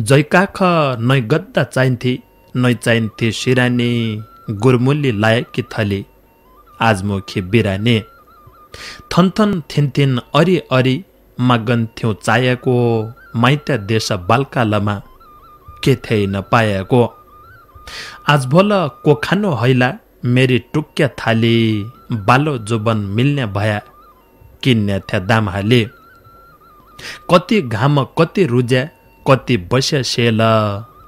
जैकाख नै गद्दा चाहिन्थे नै चाहिन्थे सिरानी गुरमूल्य लायक कि थले आज मुखे बिराने थन्थन थिन्थिन अरि अरी मागन्थ्यौँ चायाको माइत देश बालकालमा के थिए नपाएको आज भोल कोखानो हैला मेरी टुक्या थाली बालो जोबन मिल्ने भया किन्ने दाम दामहाले कति घाम कति रुज्या कति बस्या सेल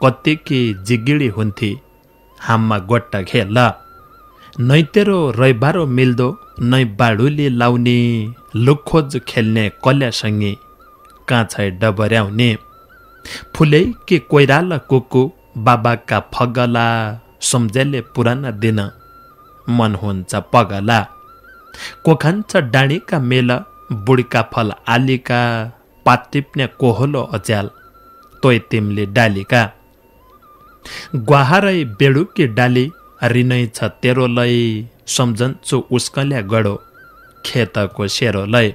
कति के जिगिडी हुन्थे हाममा गट्टा खेल तेरो रैबारो मिल्दो नै बाडुली लाउने लुखोज खेल्ने कहाँ काँछै डबर्याउने फुले के कोइराला कुकु बाबाका फगला सम्झेले पुराना दिन मन हुन्छ पगला कोखान्छ डाँडीका मेला बुढीका फल आलिका पात टिप्ने कोहलो अच्याल तोय तिमले डालेका ग्वाहारै बेडुकी डाली रिनै छ तेरो लय सम्झन्छु उस्कल्या गडो खेतको सेरो लय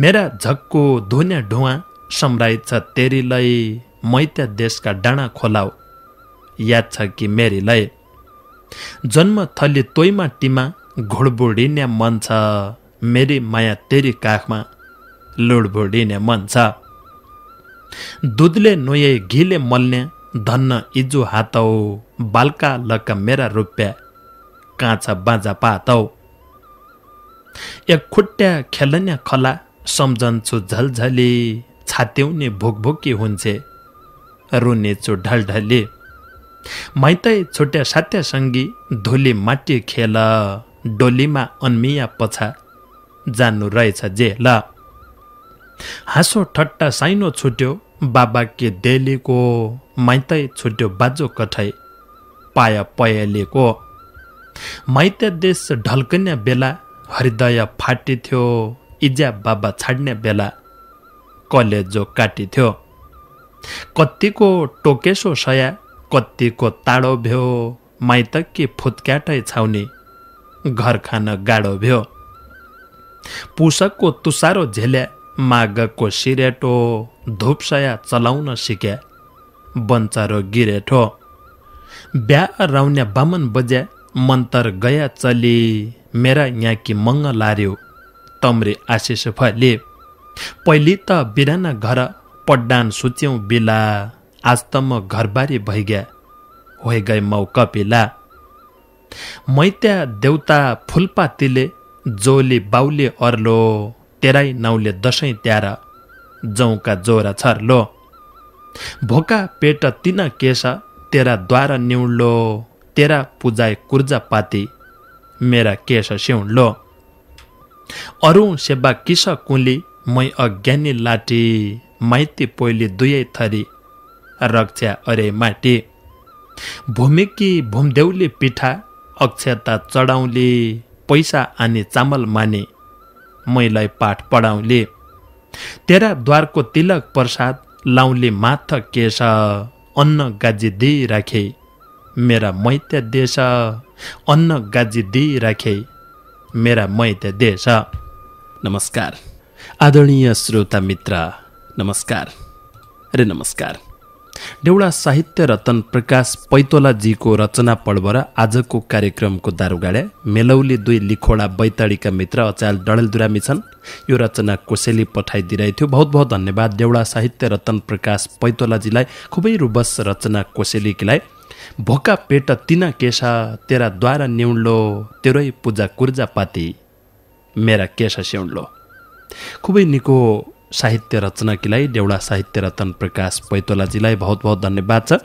मेरा झक्को धुन्या ढुवा सम्राइ छ तेरी लय मैत्या देशका डाँडा खोलाओ याद छ कि मेरी लय जन्म थली तोइमा टिमा घुडबुडिने मन छ मेरी माया तेरी काखमा लुडबुडिने मन छ दुधले नोये घिले मल्ने धन्न इजु हातौ बालका लक मेरा रुप्या काँचा बाजा पातौ एक खुट्ट्या खेलन्या खला सम्झन्छु झलझली छात्याउने हुन्छ हुन्छे रोनेछु ढलढले माइतै छुट्या सङ्गी धुली माटी खेल डोलीमा अन्मिया पछा जानु रहेछ जे ल हाँसो ठट्टा साइनो छुट्यो बाबा के देलीको माइतै छुट्यो बाजो कठै पाय पयलेको माइत देश ढल्कने बेला हृदय फाटिथ्यो इजा बाबा छाड्ने बेला कलेजो काटिथ्यो कत्तिको टोकेसो सया कत्तिको ताडो भ्यो माइत कि फुत्क्याटै छाउने घर खान गाडो भ्यो पुसकको तुसारो झेल्या मागको सिरेटो धुपसाया चलाउन सिक्या बन्चारो गिरेठो ब्या राउन्या बामन बज्या मन्तर गया चली मेरा कि मङ्ग लार्यो तम्रे आशिष फले पहिले त बिराना घर पड्डान सुच्यौँ बिला आज त म घरबारी भइग्या होइ गए मौ कपिला मैत्या देउता फुलपातीले जोली बाउले अर्लो तेराई नाउले दसैँ त्यार जौका जोरा छर्लो भोका पेट तिन केसा तेरा द्वार न्युलो तेरा पूजाए कुर्जा पाती मेरा केश सिउँलो अरू सेवा किस कुली मै अज्ञानी लाटी माइती पोइली दुवै थरी रक्षा अरे माटी भूमिकी भूमदेउली पिठा अक्षता चढाउली पैसा आनी चामल माने मैलाई पाठ पढाउले तेरा द्वारको तिलक प्रसाद लाउले माथ केश अन्न गाजी दिइराखे मेरा मैत्य देश अन्न गाजी दिइराखे मेरा मैत्य देश नमस्कार आदरणीय श्रोता मित्र नमस्कार रे नमस्कार देउडा साहित्य रतन प्रकाश पैतोलाजीको रचना पर्व आजको कार्यक्रमको दारुगाड्या मेलौली दुई लिखोडा बैतडीका मित्र अचाल डडेलदुरामी छन् यो रचना कसैले पठाइदिइरहेको थियो बहुत बहुत धन्यवाद देउडा साहित्य रतन प्रकाश पैतोलाजीलाई खुबै रुबस रचना कोसेलीलाई भोका पेट तिना केसा तेरा द्वारा न्युण्लो तेरै पूजा कुर्जा पाती मेरा केसा स्याउन्लो खुबै निको साहित्य रचनाकीलाई देउडा साहित्य रतन प्रकाश पैतोलाजीलाई बहुत बहुत धन्यवाद छ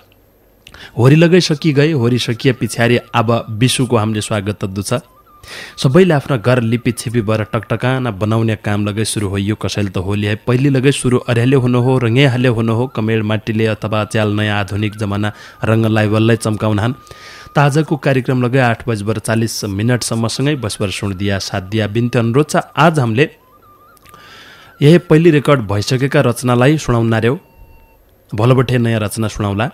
होरी लगाइ गए होरी सकिए पछाडि अब विशुको हामीले स्वागत छ सबैले आफ्ना घर लिपि छिपी भएर टकटकाना बनाउने काम लगै सुरु होइयो कसैले त होली है पहिले लगै सुरु अर्याले हुनु हो हाले हुनु हो कमेड माटीले अथवा च्याल नयाँ आधुनिक जमाना रङ्गलाई चम्काउन चम्काउनहान् ताजाको कार्यक्रम लगै आठ बजीबाट चालिस मिनटसम्मसँगै बसबर दिया साथ दिया बिन्ती अनुरोध छ आज हामीले यही पहिले रेकर्ड भइसकेका रचनालाई सुनाउनाऱ्यौ भलोबठे नयाँ रचना सुनाउला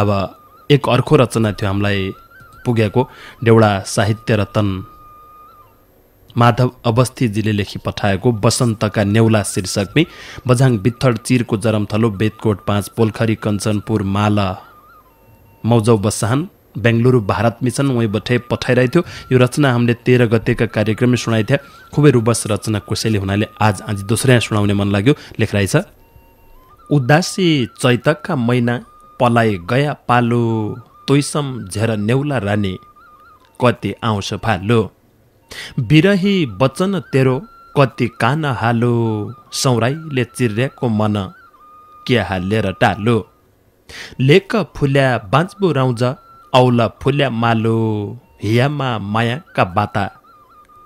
अब एक अर्को रचना थियो हामीलाई पुगेको डेउडा साहित्य रतन माधव अवस्थीजीले लेखी पठाएको बसन्तका नेउला शीर्षकमै बझाङ बित्थड चिरको जरमथलो बेतकोट पाँच पोलखरी कञ्चनपुर माला मौजौ बसाहान बेङ्गलुरु भारत मिसन उहीँ बठे पठाइरहेको थियो यो रचना हामीले तेह्र गतेका कार्यक्रममा सुनाइथ्या खुबै रुबस रचना कोसैले हुनाले आज आज दोस्रो यहाँ सुनाउने मन लाग्यो छ उदासी चैतकका मैना पलाए गया पालो तोइसम झेर नेउला रानी कति आउँछ फालो बिरही वचन तेरो कति कान हालो सौराईले चिर्याको मन के हालेर टालो लेख फुल्या बाँच्बु राउँज औला फुल्या मालो यामा मायाका बाता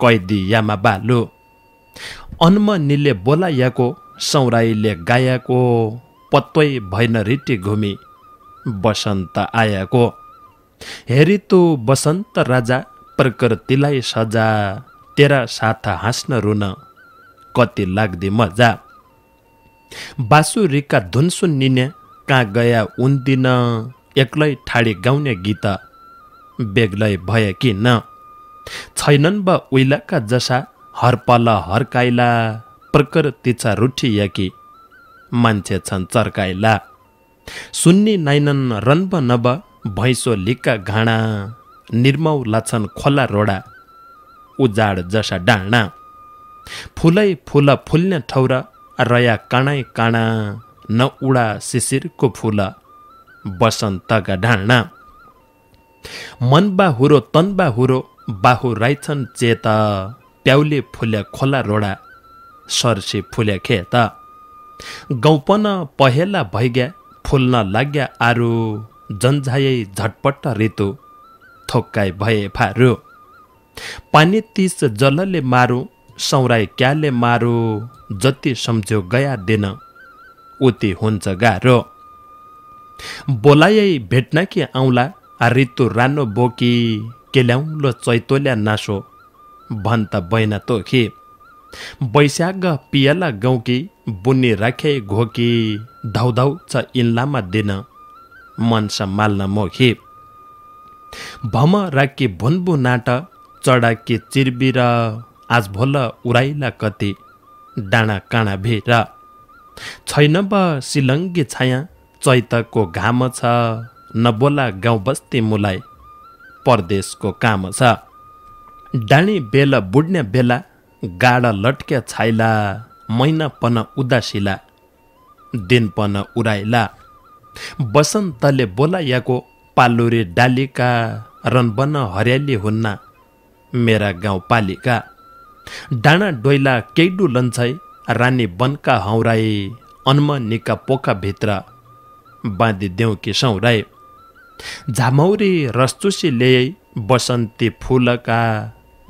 कैदी यामा बालो निले बोला याको सौराईले गायाको पत्वै भैन रिटी घुमी बसन्त आयाको तु बसन्त राजा प्रकृतिलाई सजा तेरा साथ हाँस्न रुन कति लाग्दी मजा बासुरीका धुन सुन्निने कहाँ गया उन्दिन एक्लै ठाडे गाउने गीत बेग्लै भए कि न छैनन् ब उइलाका जसा हरपल हर्काइला प्रकर तिचा या कि मान्छे छन् चर्काइला सुन्नी नाइनन् रन्ब नब भैँसो लिक्का घाँडा निर्मौ लाछन् खोला रोडा उजाड जसा डाँडा फुलै फुल फुल्ने ठौरा रया काँडै काँडा नउडा शिशिरको फुल बसन्तका डाँडा मनबा हुरो तन हुरो बाहु राइछन् चेत प्याउले फुल्या खोला रोडा सर्से फुल्या खेत गाउँपन पहेला भैग्या फुल्न लाग्या आरु जन्झायै झटपट ऋतु थोक्काइ भए फारु पानी तिस जलले मारु सौराई क्याले मारु जति सम्झ्यो गया दिन उति हुन्छ गाह्रो बोलायै भेट्न कि आउँला ऋतु रानो बोकी केल्याउलो चैतोल्या नासो भन् त बैना तोखी वैशाख पियाला गौकी बुन्नी राखे घोकी धौधौ छ इन्लामा दिन मनस माल्न मोखी भम राखी भुन्बु नाट चडाके चिर्बिर आज भोल उराइला कति डाँडा काँडा भेर छैन ब सिलङ्गी छाया चैतको घाम छ नबोला गाउँ बस्ती मुलाई परदेशको काम छ डाँडी बेला बुढ्ने बेला गाडा लट्क्या छाइला महिनापन उदासिला दिनपन उराइला बसन्तले बोलायाको पालुरे डालीका रनबन हरियाली हुन्ना मेरा गाउँपालिका डाँडा डोइला केडु लन्छै रानी वनका हौराई अन्मनिका पोखाभित्र बाँधिदेऊ राय झामौरी रसचुसी ल्याए बसन्ती फुलका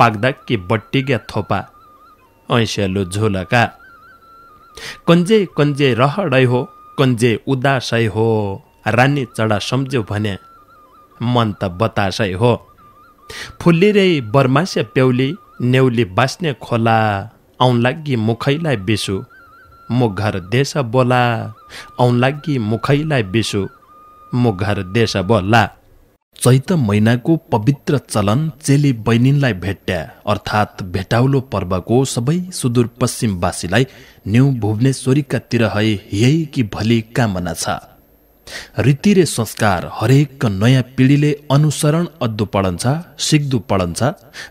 बट्टी बट्टिग्या थोपा ऐस्यालु झुलका कन्जे कन्जे रहडै हो कन्जे उदासै हो रानी चडा सम्झ्यो भने मन त बतासै हो फुल्लिरे बर्मास्या प्याउली नेउली बास्ने खोला आउन मुखैलाई बिसु म घर देश बोला औँलागी मुखैलाई बिसु म घर देश बोला चैत महिनाको पवित्र चलन चेली बहिनीलाई भेट्या अर्थात् भेटाउलो पर्वको सबै सुदूरपश्चिमवासीलाई न्यु भुवनेश्वरीका तिर है यही कि भली कामना छ रीति रे संस्कार हरेक नयाँ पिँढीले अनुसरण अद्दु पढन्छ सिक्दु पढन्छ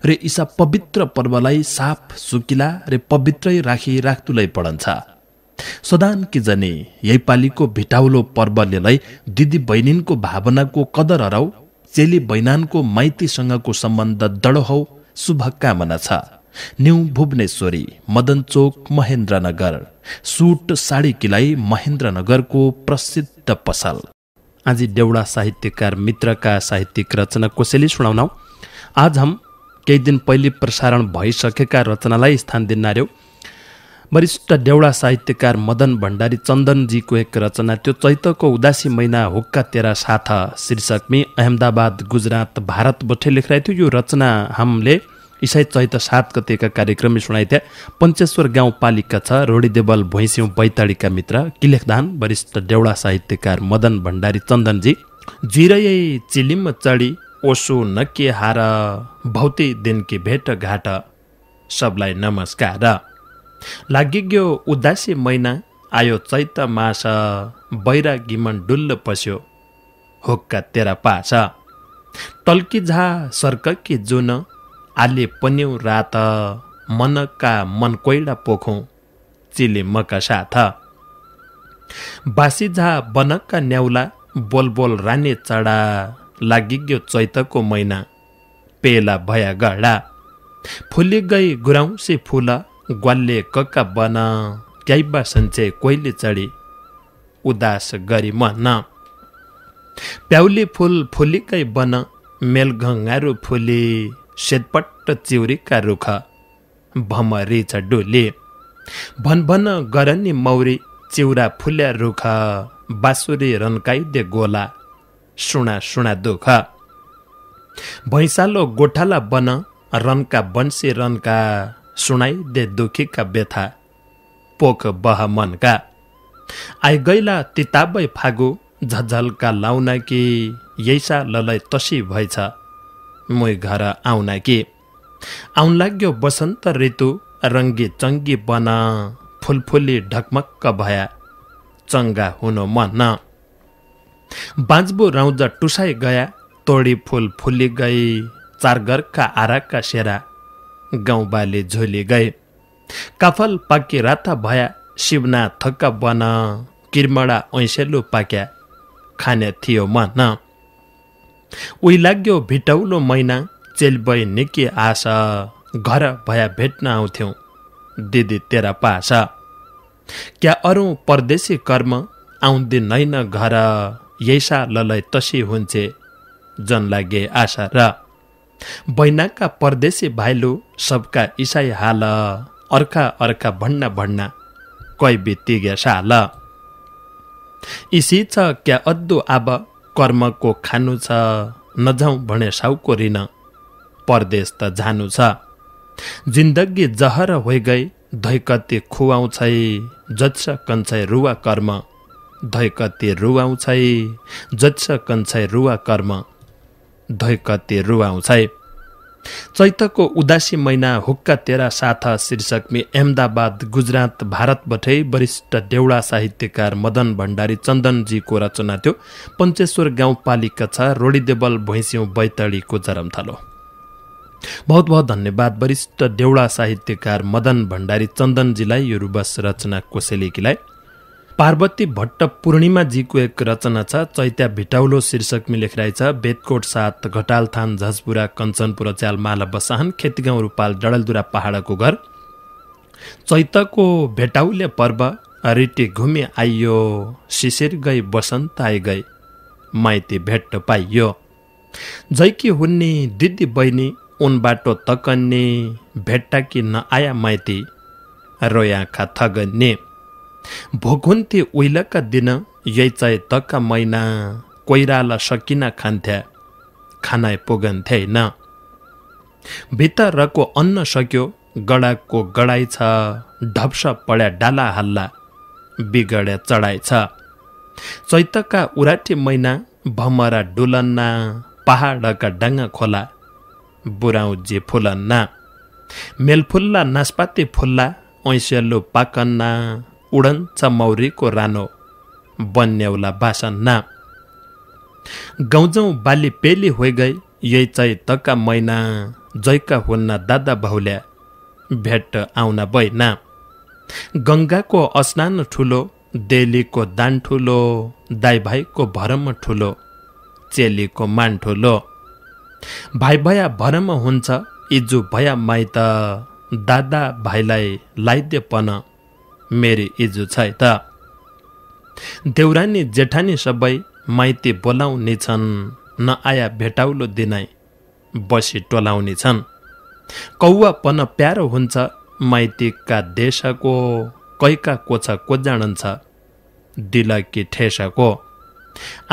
र ईसा पवित्र पर्वलाई साफ सुकिला र पवित्रै राखी राख्दुलाई पढन्छ सदान कि जने यही पालिको भेटाउलो पर्वलेलाई दिदी बहिनीको भावनाको कदर हराउ चेली बैनानको माइतीसँगको सम्बन्ध दडहौ शुभकामना छ न्यु भुवनेश्वरी मदन चोक महेन्द्रनगर सुट साडी किलाई महेन्द्रनगरको प्रसिद्ध पसल आज डेउडा साहित्यकार मित्रका साहित्यिक रचना कसैले सुनाउनौ आज हम केही दिन पहिले प्रसारण भइसकेका रचनालाई स्थान दिन्नाऱ्यौँ वरिष्ठ डेउडा साहित्यकार मदन भण्डारी चन्दनजीको एक रचना त्यो चैतको उदासी महिना हुक्का तेरा साथ शीर्षकमी अहमदाबाद गुजरात बठे लेखिरहेको थियो यो रचना हामीले इसाई चैत सात गतेका सुनाइ थिए पञ्चेश्वर गाउँपालिका छ रोडीदेवल भैँस्यौँ बैताडीका मित्र किलेखदान वरिष्ठ डेउडा साहित्यकार मदन भण्डारी चन्दनजी जिरै चिलिम चढी ओसो नके हार भौती दिनकी भेट घाट सबलाई नमस्कार लागिग्यो उदासी मैना आयो चैत मास गिमन डुल्ल पस्यो होक्का तेरा पास टल्की झा सर्ककी जुन आले पन्यौ रात मनका मन कोइडा पोखौँ चिले मका साथ बासी झा बनक्का न्याउला बोल बोल राने चडा लागिग्यो चैतको मैना, पेला भया गडा फुलि गई गुराउँसे फुल ग्वालले कक्का बन क्याइबा सन्चे कोइले चढी उदास गरी मन प्याउली फुल फुलिकै बन मेलघङ्गारो फुले सेतपट्ट चिउरीका रुख भमरी छ डुले भनभन गरनी मौरी चिउरा फुल्या रुख बाँसुरी रन्काइदे गोला सुना सुना दुख भैँसालो गोठाला बन रन्का बन्से रन्का सुनाई दे दुखीका व्यथा पोक बह मनका आई गैला तिताबै फागु झझल्का लाउन कि यैसा ललै तसी भएछ मै घर आउन कि आउनलाग्यो बसन्त ऋतु रङ्गी चङ्गी बन फुलफुली ढकमक्क भया चङ्गा हुनु मन बाँझबु राउजा टुसाइ गया तोडी फुल फुली गई चारगरका आराका सेरा गाउँबाले झोले गए काफल पाके राता भया शिवना थक्का बन किर्मडा ऐसेलो पाक्या खाने थियो मन उही लाग्यो भिटौलो महिना चेलबै निकै आश घर भया भेट्न आउँथ्यौँ दिदी तेरा पास क्या अरू परदेशी कर्म आउँदै नैन घर यैसा ललै तसी हुन्छे जन लागे आशा र बैनाका परदेशी भाइलो सबका इसाई हाल अर्का अर्का भन्न भन्न कै बित्ति गेसाल इसी छ क्या अद्दो आब कर्मको खानु छ नजाउँ भने साउको रिन परदेश त जानु छ जिन्दगी जहर होइ गई धैकते खुवाउँछै जत्स कन्छै रुवा कर्म धैकते रुवाउँछै जत्स कन्छै रुवा कर्म धैकते रुवाउँछै चैतको उदासी महिना हुक्का तेरा साथा शीर्षकमे अहमदाबाद गुजरात भारतबाटै वरिष्ठ देउडा साहित्यकार मदन भण्डारी चन्दनजीको रचना थियो पञ्चेश्वर गाउँपालिका छ रोडीदेवल भैँस्यौँ बैतडीको जरमथलो बहुत बहुत धन्यवाद वरिष्ठ देउडा साहित्यकार मदन भण्डारी चन्दनजीलाई यो रुबस रचना कोसेलेकीलाई पार्वती भट्ट पूर्णिमाजीको एक रचना छ चैत्या भिटौलो शीर्षकमी लेखराइ छ बेतकोट सात घटालथान झजपुरा कञ्चनपुर च्याल माला बसाहन खेतीगाउँ रूपाल डडलदुरा पहाडको घर चैतको भेटाउले पर्व रिटी घुमे आइयो शिशिर गई बसन्त आइ गई माइती भेट्ट पाइयो जैकी हुन्ने दिदी बहिनी उन बाटो तकन्ने भेट्टा कि नआया माइती रोया खा थगन्ने भोगुन्थे ओइलक दिन यैचय तका मैना कोइराला सकिन खान्थ्या खाना पुगन्थे न भित्रको अन्न सक्यो गडाको गडाइ छ ढप्स पड्या डाला हल्ला बिगड्या चढाइ छ चैतका उराटे मैना भमरा डुलन्ना पहाडका डाङ्गा खोला बुराउजे फुलन्ना मेलफुल्ला नास्पाती फुल्ला ऐसेलो पाकन्ना उडन छ मौरीको रानो बन्याउला बासा ना गौजौँ बाली पेली हो गई यही चै तका मैना जैका हुन्ना दादा बाहुल्या भेट आउन बै ना गङ्गाको अस्नान ठुलो देलीको दान ठुलो दाई भाइको भरम ठुलो चेलीको मान ठुलो भाइ भया भरम हुन्छ इजु भया माइत दादा भाइलाई लाइदेपन मेरी इजु त देउरानी जेठानी सबै माइती बोलाउने छन् न आया भेटाउलो दिनै बसी टोलाउने छन् पन प्यारो हुन्छ माइतीका देशको कैका कोछ को जाडन्छ दिल कि ठेसको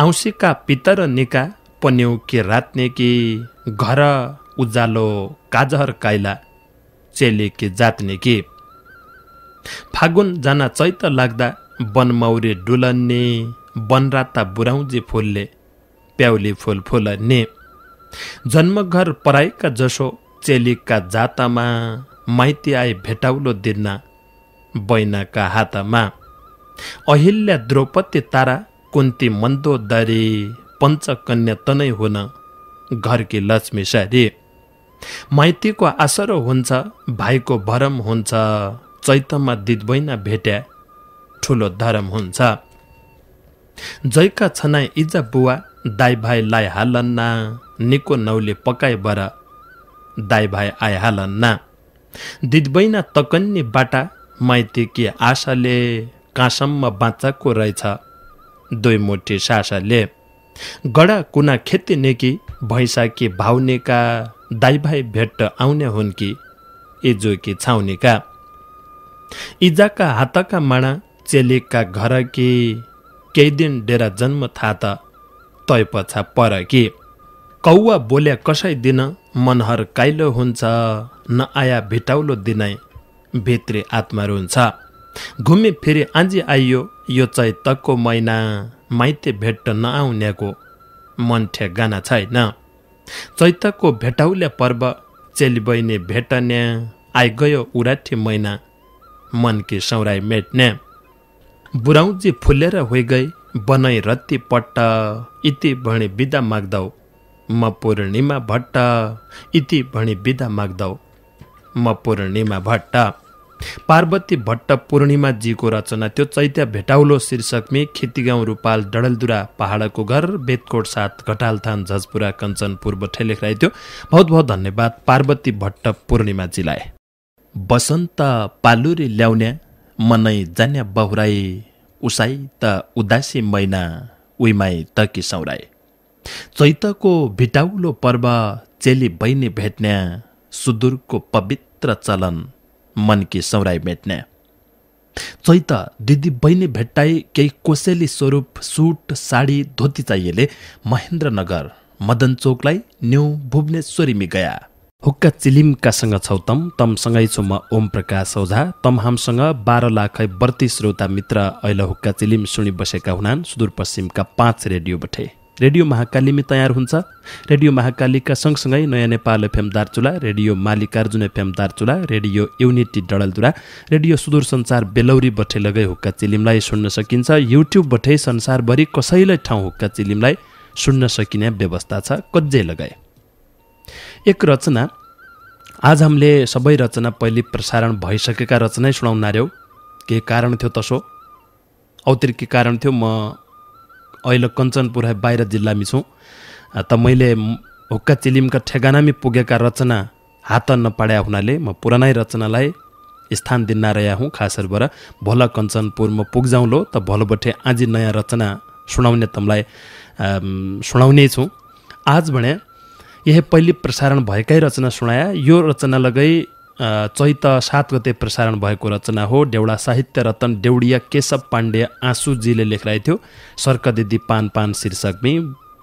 औँसीका पितर निका पन्यौ कि रात्ने कि घर उज्यालो काजहर काइला चेली कि जात्ने कि फागुन जान चैत लाग्दा वनमौरे डुलन्ने वनराता बुराउजे फुलले प्याउले फुल फुलन्ने जन्मघर पराइका जसो चेलीका जातामा माइती आए भेटाउलो दिन्ना बैनाका हातमा अहिल्या द्रौपदी तारा कुन्ती मन्दोदरी पञ्चकन्या तनै हुन घरकी लक्ष्मी सारी माइतीको आसरो हुन्छ भाइको भरम हुन्छ चैतमा दिदबैना भेट्या ठुलो धरम हुन्छ जैका छनाइ इजा बुवा दाई भाइ लाइ हालन्ना निको नौले पकाए बर दाई भाइ आइहालन्ना दिदबैना तकन्नी बाटा माइती कि आशाले कहाँसम्म बाँचाको रहेछ दुई मुठी सासाले गडा कुना खेती नेकी भैँसा कि भाउनेका दाई भाइ भेट्ट आउने हुन् कि इजो कि छाउनेका इजाका हातका माडा चेलेका घर के केही दिन डेरा जन्म थाता त तय पछा पर के कौवा बोल्या कसै दिन मनहर काइलो हुन्छ न आया भेटाउलो दिनै भित्री आत्मा रुन्छ घुमे फेरि आँजी आइयो यो चैतको महिना माइते भेट्ट नआउनेको मन ठे गाना छैन चैतको भेटाउल्या पर्व चेली बहिनी भेटन्या आइगयो उराठी महिना मन की सौराई मेट्ने बुढाउजी फुलेर होइ गए बनै रत्ती पट्ट इति भणी बिदा माग्दौ म पूर्णिमा भट्ट इति भणी बिदा माग्दौ म पूर्णिमा भट्ट पार्वती भट्ट पूर्णिमाजीको रचना त्यो चैत्य भेटाउलो शीर्षकमी खेतीगाउँ रूपाल डडलदुरा पहाडको घर बेतकोट साथ घटालथान झजपुरा कञ्चनपुर बठे लेख्दै थियो बहुत बहुत धन्यवाद पार्वती भट्ट पूर्णिमाजीलाई बसन्त पालुरे ल्याउन्या मनै जान्या बहुराई उसाई त उदासी मैना उइमाई कि सौराए चैतको भिटाउलो पर्व चेली बहिनी भेट्न्या सुदूरको पवित्र चलन मनकी सौराई भेट्न्या चैत दिदी बहिनी भेट्टाई केही कोसेली स्वरूप सुट साडी धोती चाहिएले महेन्द्रनगर मदन चोकलाई न्यू भुवनेश्वरीमी गया हुक्का चिलिमकासँग छौ तम तम छु म ओम प्रकाश औझा तम हामसँग बाह्र लाखै बर्ती श्रोता मित्र अहिले हुक्का चिलिम सुनि बसेका हुनान् सुदूरपश्चिमका पाँच रेडियोबाटै रेडियो महाकालीमै तयार हुन्छ रेडियो महाकालीका सँगसँगै नयाँ Nepal FM Darchula radio Mallikarjun FM Darchula radio unity Dadeldhura radio Sudursanchar बठे लगै हुक्का चिलिमलाई सुन्न सकिन्छ युट्युबबाटै संसारभरि कसैलाई ठाउँ हुक्का चिलिमलाई सुन्न सकिने व्यवस्था छ कजै लगाए एक रचना आज हामीले सबै रचना पहिले प्रसारण भइसकेका रचनै सुनाउन सुनाउनाऱ्यौ के कारण थियो तसो औतिर के कारण थियो म अहिले कञ्चनपुर बाहिर जिल्लामी छु त मैले हुक्का चिलिमका ठेगानामी पुगेका रचना हात नपाड्या हुनाले म पुरानै रचनालाई स्थान दिन नरया हुँ खासहरूबाट भोल कञ्चनपुरमा पुग्जाउँलो त भोलोबटे आज नयाँ रचना सुनाउने तमलाई सुनाउने छु आज भने यही पहिले प्रसारण भएकै रचना सुनाए यो रचना लगै चैत सात गते प्रसारण भएको रचना हो डेउडा साहित्य रतन डेउडिया केशव पाण्डे आँसुजीले लेखिरहेको थियो सर्क दिदी पान पान शीर्षकमै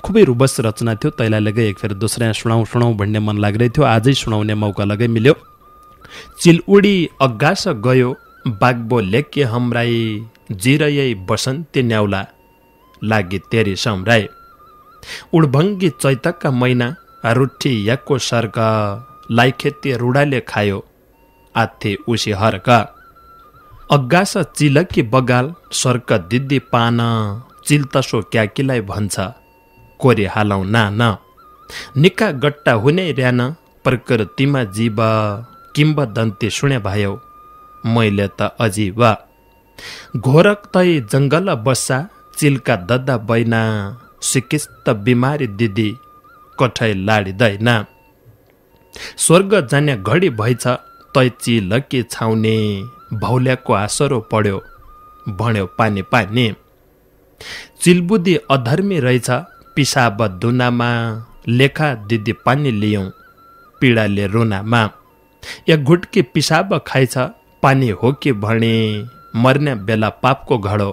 खुबै रुबस रचना थियो तैलाई लगै एक फेरि दोस्रो सुनाउँ सुनाउँ भन्ने मन लाग्दै थियो आजै सुनाउने मौका लगै मिल्यो चिलउडी अग्गास गयो बाग्बो लेके हम्राई जिरयै बसन्ती न्याउला लागि तेरी सम्राई उडभङ्गी चैतकका महिना रुठी याको सर्क लाइखेती रुडाले खायो आथे उसी हर्क अग्गास चिलकी बगाल सर्क दिदी पान चिल्तसो क्याकीलाई भन्छ कोरे हालौ ना न निका गट्टा हुने ऱ्यान प्रकृतिमा तिमा किम्ब दन्ती सुने भयो मैले त अजीव घोरक तै जङ्गल बस्सा चिल्का दद्दा बैना सिकिस्त बिमारी दिदी कठै लाडिँदैन स्वर्ग जाने घडी भइछ तैची लक्की छाउने भौल्याको आसरो पढ्यो भन्यो पानी पानी चिलबुदी अधर्मी रहेछ पिसाब दुनामा लेखा दिदी पानी लियौँ पीडाले रुनामा एक घुटकी पिसाब खाइछ पानी हो कि भने मर्ने बेला पापको घडो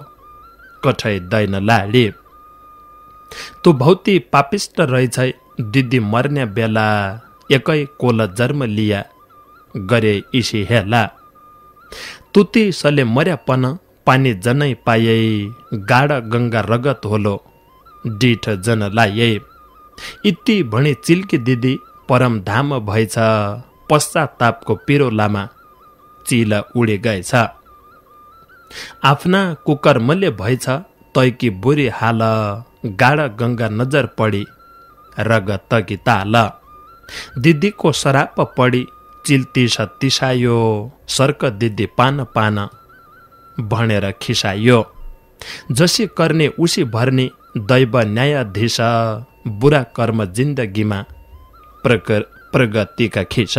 कठै दैन लाडे तँ भौती पापिष्ट रहेछ दिदी मर्ने बेला एकै कोल जन्म लिया गरे इसी हेला तुती सले मर्यापन पानी जनै पाए गाड गङ्गा रगत होलो डिठ जन लाए इति भणी चिल्की दिदी परम धाम भएछ पश्चातापको पिरो लामा चिल उडे गएछ आफ्ना कुकर्मले भएछ तैकी बुरी हाल गाडा गङ्गा नजर पडी रगत गिताल दिदीको सराप पढी चिल्ती तिसायो सर्क दिदी पान पान भनेर खिसायो जसी गर्ने उसी भर्ने दैव न्यायाधीश बुरा कर्म जिन्दगीमा प्रग प्रगतिका खिस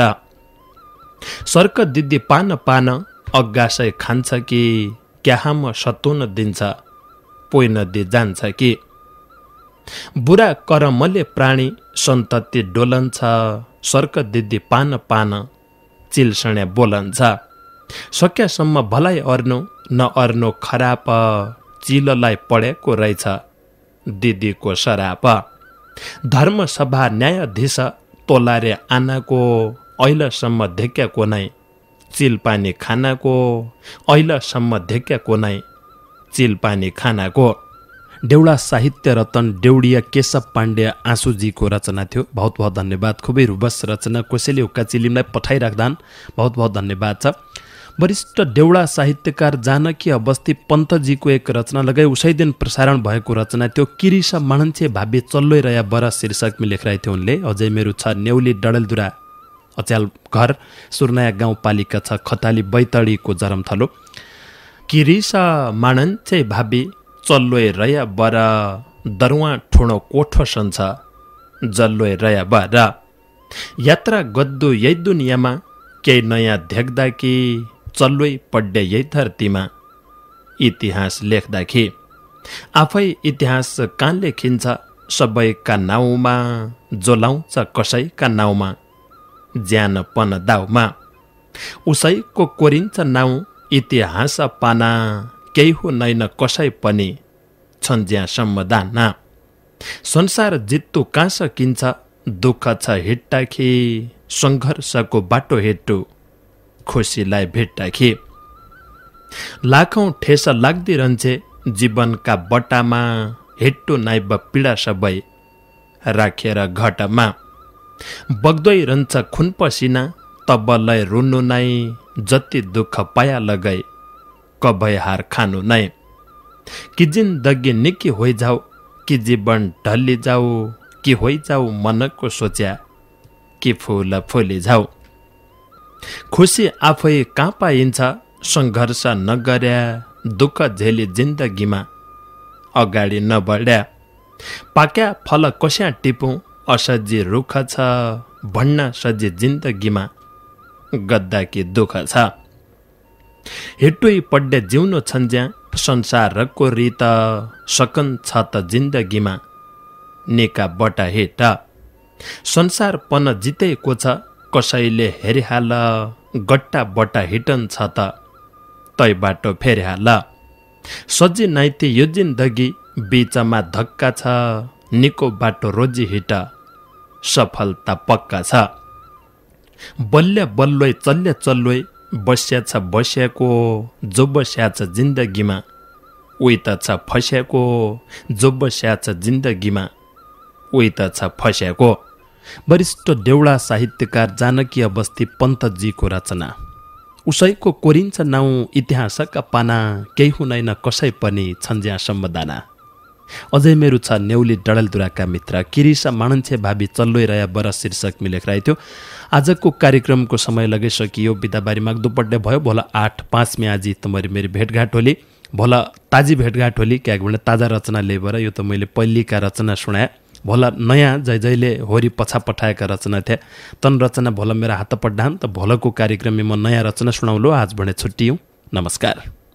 सर्क दिदी पान पान अग्गासै खान्छ कि क्याहाम सतुन दिन्छ पोइन नदी जान्छ कि बुढा कर्मले प्राणी सन्तति डोलन्छ सर्क दिदी पान पान चिल्सणे बोलन्छ सक्यासम्म भलाइ अर्नो नअर्नो खराप चिललाई पढेको रहेछ दिदीको सराप धर्मसभा न्यायाधीश तोलारे आनाको धेक्या ढेक्याको नै पानी खानाको अहिलेसम्म ढेक्याको नै चिलपानी खानाको डेउडा साहित्य रतन डेउडिया केशव पाण्डे आँसुजीको रचना थियो बहुत बहुत धन्यवाद खुबै रुबस रचना कसैले उक्का चिलिमलाई पठाइराख्दा बहुत बहुत धन्यवाद छ वरिष्ठ डेउडा साहित्यकार जानकी अवस्थी पन्तजीको एक रचना लगाई उसै दिन प्रसारण भएको रचना थियो किरिस माणन्छे भाव्य चल्लै रया बर शीर्षकमा लेखिरहेको थियो उनले अझै मेरो छ नेउली डडेलधुरा अच्याल घर सुर्नाया गाउँपालिका छ खताली बैतडीको जरमथलो किरिसा मानन्छे भावी चल्लो रया बरा दरुवा ठुणो कोठो सन्छ जल्लो रया बरा यात्रा गद्दो यही दुनियाँमा केही नयाँ कि चल्लोय पड्डे यही धरतीमा इतिहास कि आफै इतिहास कहाँ लेखिन्छ सबैका नाउँमा जोलाउँछ कसैका नाउँमा ज्यानपन दाउमा उसैको कोरिन्छ नाउँ इतिहास पाना केही हो नै न कसै पनि छन् ज्यासम्म दाना संसार जित्तो कहाँ सकिन्छ दुःख छ हिट्टाखे सङ्घर्षको बाटो हेटो खुसीलाई भेट्टाखे लाखौँ ठेस लाग्दिरहन्छे जीवनका बट्टामा हेट्टो नाइब पीडा सबै राखेर घटमा बग्दै रहन्छ खुन पसिना तबलाई रुनु नै जति दुःख पाया लगाई कभयहार खानु नै जिन दज्ञे निकै होइ जाऊ कि जीवन ढल्ले जाऊ कि होइ जाऊ मनको सोच्या कि फुल फुले जाऊ खुसी आफै कहाँ पाइन्छ सङ्घर्ष नगर्या दुःख झेले जिन्दगीमा अगाडि नबढ्या पाक्या फल कस्या टिपौँ असजी रुख छ भन्न सजी जिन्दगीमा गद्दा कि दुःख छ हिटुई पड्डे जिउनो छन् ज्या संसारको रित सकन छ त जिन्दगीमा नेका बटा हेट संसार पन जितेको छ कसैले हेरिहाल गट्टा बटा हिटन छ त तै बाटो फेरिहाल सजी नाइती यो जिन्दगी बिचमा धक्का छ निको बाटो रोजी हिट सफलता पक्का छ बल्य बल्लोय चल्य चल्लोय बस्या छ बस्याको जो बस्या छ जिन्दगीमा उही त छ फस्याको जो बस्या छ जिन्दगीमा उही त छ फस्याको वरिष्ठ देउडा साहित्यकार जानकी अवस्थी पन्तजीको रचना उसैको कोरिन्छ नाउँ इतिहासका पाना केही हुनैन कसै पनि छन्ज्या सम्बदाना अझै मेरो छ नेउली डडलदुराका मित्र किरिसा माणन्छे भावी चल्लोइरया बर शीर्षक मिलेखराइ थियो आजको कार्यक्रमको समय लगाइसकियो बिदाबारी दुपट्टे भयो भोला आठ पाँच मे आजी तमरी मेरो भेटघाट होली भोला ताजी भेटघाट होली क्या भने ताजा रचना लिएर यो त मैले पहिलेका रचना सुनाएँ भोला नयाँ जय जहिले होरी पछा पठाएका रचना थिए तन रचना भोल मेरा हात पड्डान त भोलको कार्यक्रममा म नयाँ रचना सुनाउलो आज भने छुट्टियौँ नमस्कार